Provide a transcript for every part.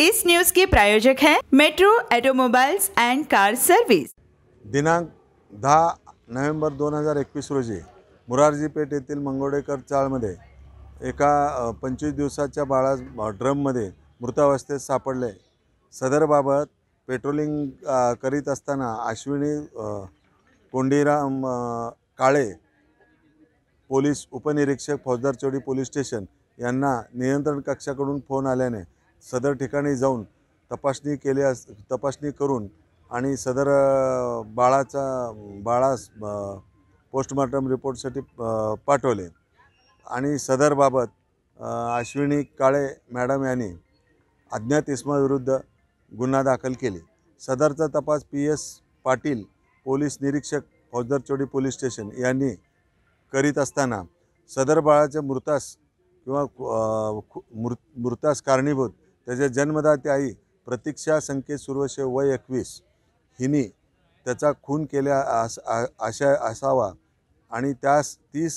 इस news के प्रायोजक हैं metro automobiles and car service दिनांक दहा नोव्हेंबर दोन हजार एकवीस रोजी मुरारजी येथील मंगोडेकर चाळमध्ये एका पंचवीस दिवसाच्या बाळा ड्रममध्ये मृतावस्थेत सापडले सदरबाबत पेट्रोलिंग करीत असताना अश्विनी कोंडीराम काळे पोलीस उपनिरीक्षक फौजदार चोडी पोलीस स्टेशन यांना नियंत्रण कक्षाकडून फोन आल्याने सदर ठिकाणी जाऊन तपासणी अस तपासणी करून आणि सदर बाळाचा बाळास पोस्टमॉर्टम रिपोर्टसाठी पाठवले आणि सदरबाबत अश्विनी काळे मॅडम यांनी अज्ञात इसमाविरुद्ध गुन्हा दाखल केले सदरचा तपास पी एस पाटील पोलीस निरीक्षक फौजदारचोडी पोलीस स्टेशन यांनी करीत असताना सदर बाळाचे मृतास किंवा मृ मृत मृतास कारणीभूत त्याच्या जन्मदाती आई प्रतीक्षा संकेत सुरवशे वय एकवीस हिने त्याचा खून केल्या असावा आणि त्यास तीस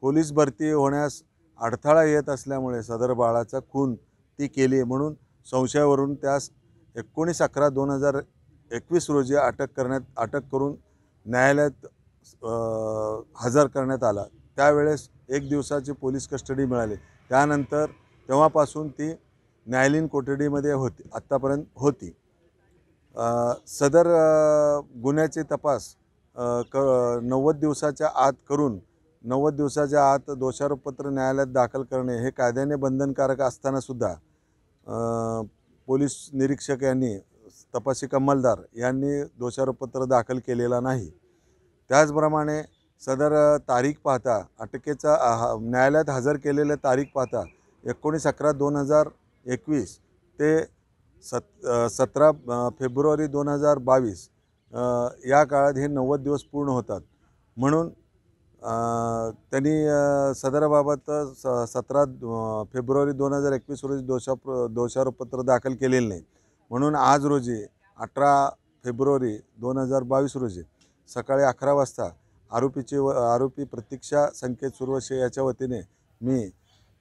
पोलीस भरती होण्यास अडथळा येत असल्यामुळे सदर बाळाचा खून ती केली म्हणून संशयावरून त्यास एकोणीस अकरा दोन हजार एकवीस रोजी अटक करण्यात अटक करून न्यायालयात हजर करण्यात आला त्यावेळेस एक दिवसाची पोलीस कस्टडी मिळाली त्यानंतर तेव्हापासून ती न्यायालयीन कोठडीमध्ये होती आत्तापर्यंत होती सदर गुन्ह्याचे तपास क नव्वद दिवसाच्या आत करून नव्वद दिवसाच्या आत दोषारोपपत्र न्यायालयात दाखल करणे हे कायद्याने बंधनकारक असतानासुद्धा पोलीस निरीक्षक यांनी तपासी कमलदार यांनी दोषारोपपत्र दाखल केलेला नाही त्याचप्रमाणे सदर तारीख पाहता अटकेचा न्यायालयात हजर केलेल्या तारीख पाहता एकोणीस अकरा दोन हजार एकवीस ते सत सतरा फेब्रुवारी दोन हजार बावीस या काळात हे नव्वद दिवस पूर्ण होतात म्हणून त्यांनी सदराबाबत स सतरा फेब्रुवारी दोन हजार एकवीस रोजी दोषा दोषारोपत्र दाखल केलेले नाही म्हणून आज रोजी अठरा फेब्रुवारी दोन हजार बावीस रोजी सकाळी अकरा वाजता आरोपीचे व आरोपी प्रतीक्षा संकेत असे याच्या वतीने मी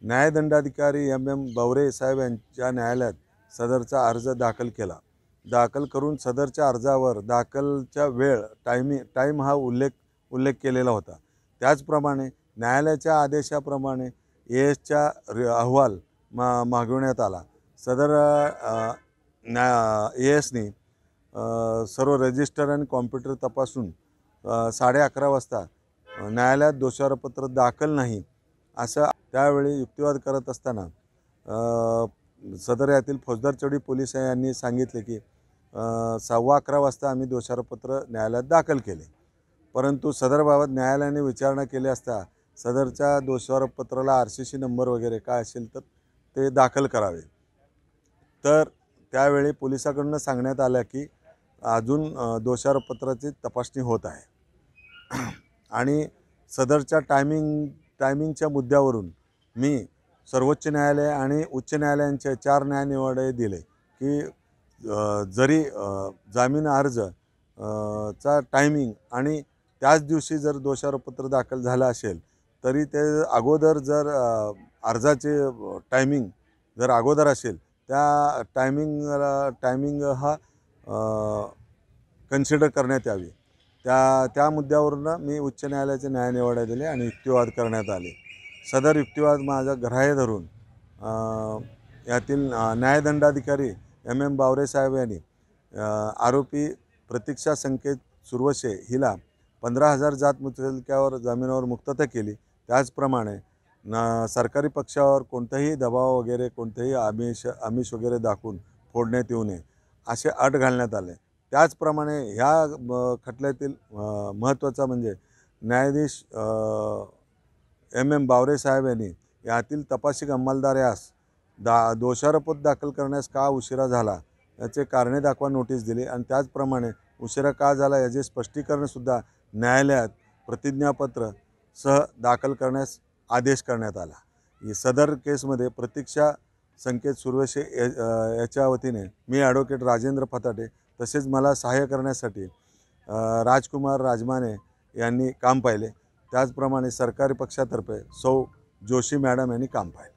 न्यायदंडाधिकारी एम एम बवरे साहेब यांच्या न्यायालयात सदरचा अर्ज दाखल केला दाखल करून सदरच्या अर्जावर दाखलच्या वेळ टायमिंग टाईम हा उल्लेख उल्लेख केलेला होता त्याचप्रमाणे न्यायालयाच्या आदेशाप्रमाणे ए अहवाल मा मागविण्यात आला सदर न्या ए एसनी सर्व रजिस्टर आणि कॉम्प्युटर तपासून साडे अकरा वाजता न्यायालयात दोषारोपत्र दाखल नाही अशा त्यावेळी युक्तिवाद करत असताना सदर यातील चवडी पोलिस यांनी सांगितले की सव्वा अकरा वाजता आम्ही दोषारोपत्र न्यायालयात दाखल केले परंतु सदरबाबत न्यायालयाने विचारणा केली असता सदरच्या दोषारोपपत्राला आर सी सी नंबर वगैरे काय असेल तर ते दाखल करावे तर त्यावेळी पोलिसाकडनं सांगण्यात आलं की अजून दोषारोपत्राची तपासणी होत आहे आणि सदरच्या टायमिंग टायमिंगच्या मुद्द्यावरून मी सर्वोच्च न्यायालय आणि उच्च न्यायालयांचे चार न्यायनिवाडे दिले की जरी जामीन अर्ज चा टायमिंग आणि त्याच दिवशी जर दोषारोपत्र दाखल झालं असेल तरी ते अगोदर जर अर्जाचे टायमिंग जर अगोदर असेल त्या टायमिंगला टायमिंग हा कन्सिडर करण्यात यावी त्या त्या मुद्द्यावरून मी उच्च न्यायालयाचे न्यायनिवाड्या दिले आणि युक्तिवाद करण्यात आले सदर युक्तिवाद माझा ग्राह्य धरून यातील न्यायदंडाधिकारी एम एम बावरे साहेब यांनी आरोपी प्रतीक्षा संकेत सुरवशे हिला पंधरा हजार जात मुचलक्यावर जामिनावर मुक्तता केली त्याचप्रमाणे न सरकारी पक्षावर कोणताही दबाव वगैरे कोणतंही आमिष आमिष वगैरे दाखवून फोडण्यात येऊ नये असे अट घालण्यात आले त्याचप्रमाणे ह्या खटल्यातील महत्त्वाचा म्हणजे न्यायाधीश एम एम बावरे साहेब यांनी यातील तपासिक अंमलदार यास दा दोषारोपत दाखल करण्यास का उशिरा झाला याचे कारणे दाखवा नोटीस दिली आणि त्याचप्रमाणे उशिरा का झाला याचे स्पष्टीकरणसुद्धा न्यायालयात प्रतिज्ञापत्र सह दाखल करण्यास आदेश करण्यात आला सदर केसमध्ये प्रतीक्षा संकेत सुरवेशे याच्या वतीने मी ॲडव्होकेट राजेंद्र फताटे तसेच मला सहाय्य करण्यासाठी राजकुमार राजमाने यांनी काम पाहिले त्याचप्रमाणे सरकारी पक्षातर्फे सौ जोशी मॅडम यांनी काम पाहिले